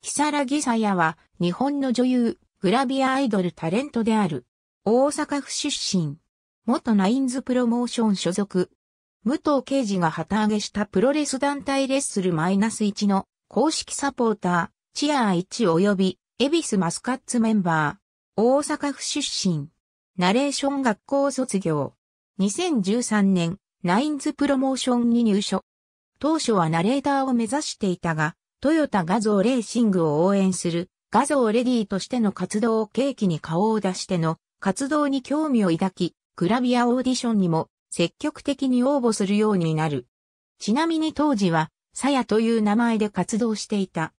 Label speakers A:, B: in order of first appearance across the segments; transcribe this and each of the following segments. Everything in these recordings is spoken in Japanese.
A: 木更木さやは、日本の女優、グラビアアイドルタレントである。大阪府出身。元ナインズプロモーション所属。武藤刑事が旗揚げしたプロレス団体レッスルマイナス -1 の公式サポーター、チアー1及び、エビスマスカッツメンバー。大阪府出身。ナレーション学校卒業。2013年、ナインズプロモーションに入所。当初はナレーターを目指していたが、トヨタ画像レーシングを応援する画像レディーとしての活動を契機に顔を出しての活動に興味を抱き、グラビアオーディションにも積極的に応募するようになる。ちなみに当時は、さやという名前で活動していた。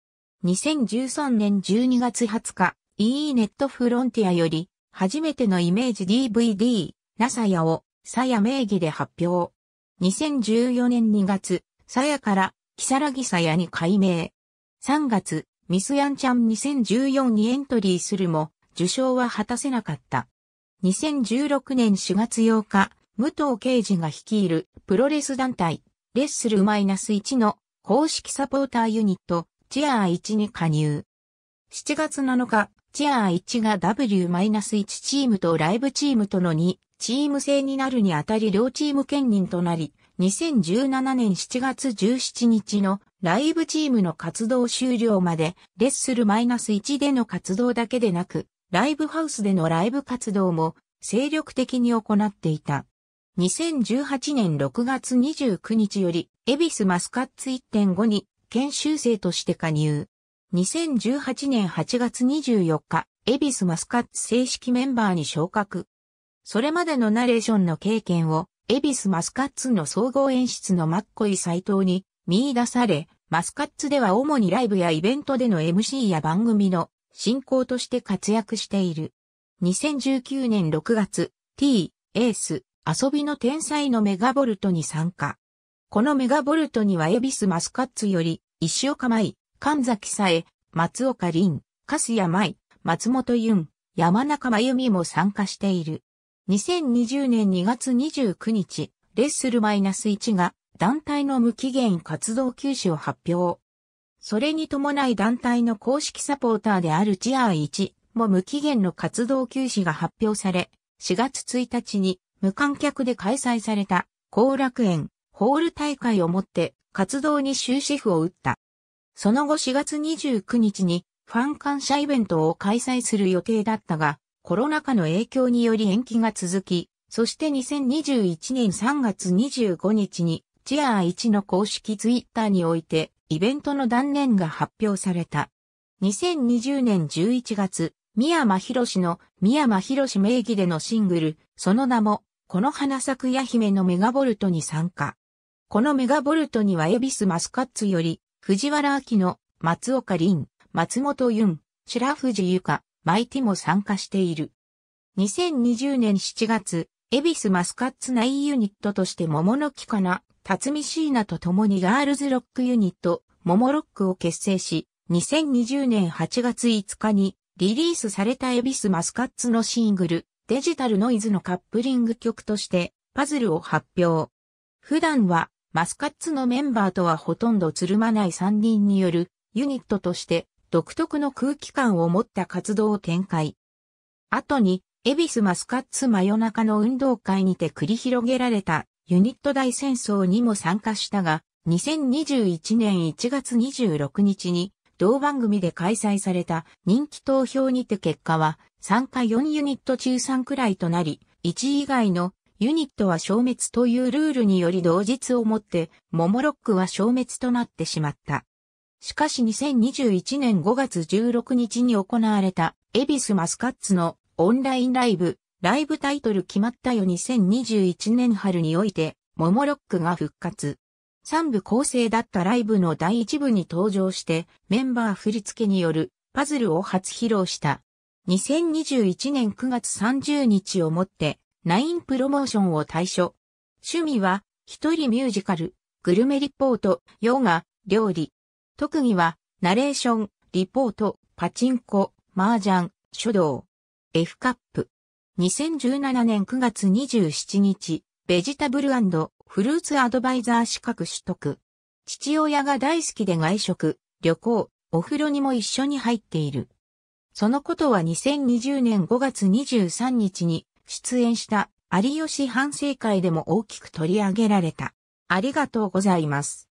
A: 2013年12月20日、EE ネットフロンティアより、初めてのイメージ DVD、なさやを、さや名義で発表。2014年2月、さやから、サラギさやに改名。3月、ミスヤンちゃん2014にエントリーするも、受賞は果たせなかった。2016年4月8日、武藤慶司が率いるプロレス団体、レッスル -1 の公式サポーターユニット、チアー1に加入。7月7日、チアー1が W-1 チームとライブチームとの2チーム制になるにあたり両チーム兼任となり、2017年7月17日のライブチームの活動終了まで、レッスルマイナス -1 での活動だけでなく、ライブハウスでのライブ活動も精力的に行っていた。2018年6月29日より、エビスマスカッツ1.5に研修生として加入。2018年8月24日、エビスマスカッツ正式メンバーに昇格。それまでのナレーションの経験をエビス・マスカッツの総合演出のマッコイ斎藤に見出され、マスカッツでは主にライブやイベントでの MC や番組の進行として活躍している。2019年6月、T、エース、遊びの天才のメガボルトに参加。このメガボルトにはエビス・マスカッツより、石岡舞、神崎さえ、松岡凛、粕谷舞、松本ユン、山中真由美も参加している。2020年2月29日、レッスルマイナス -1 が団体の無期限活動休止を発表。それに伴い団体の公式サポーターであるチアー1も無期限の活動休止が発表され、4月1日に無観客で開催された後楽園ホール大会をもって活動に終止符を打った。その後4月29日にファン感謝イベントを開催する予定だったが、コロナ禍の影響により延期が続き、そして2021年3月25日に、チアー1の公式ツイッターにおいて、イベントの断念が発表された。2020年11月、宮間博士の宮間博士名義でのシングル、その名も、この花咲くや姫のメガボルトに参加。このメガボルトにはエビスマスカッツより、藤原明の松岡凛、松本ユン、白藤ゆか、マイティも参加している。2020年7月、エビスマスカッツナイユニットとして桃の木かな、辰巳椎名と共にガールズロックユニット、桃ロックを結成し、2020年8月5日にリリースされたエビスマスカッツのシングル、デジタルノイズのカップリング曲としてパズルを発表。普段はマスカッツのメンバーとはほとんどつるまない3人によるユニットとして独特の空気感を持った活動を展開。後に、エビスマスカッツ真夜中の運動会にて繰り広げられたユニット大戦争にも参加したが、2021年1月26日に同番組で開催された人気投票にて結果は参加4ユニット中3くらいとなり、1位以外のユニットは消滅というルールにより同日をもって、モモロックは消滅となってしまった。しかし2021年5月16日に行われた、エビスマスカッツのオンラインライブ、ライブタイトル決まったよ2021年春において、モモロックが復活。3部構成だったライブの第1部に登場して、メンバー振り付けによるパズルを初披露した。2021年9月30日をもって、ナインプロモーションを対象。趣味は、一人ミュージカル、グルメリポート、ヨガ、料理、特技は、ナレーション、リポート、パチンコ、麻雀、書道。F カップ。2017年9月27日、ベジタブルフルーツアドバイザー資格取得。父親が大好きで外食、旅行、お風呂にも一緒に入っている。そのことは2020年5月23日に出演した有吉反省会でも大きく取り上げられた。ありがとうございます。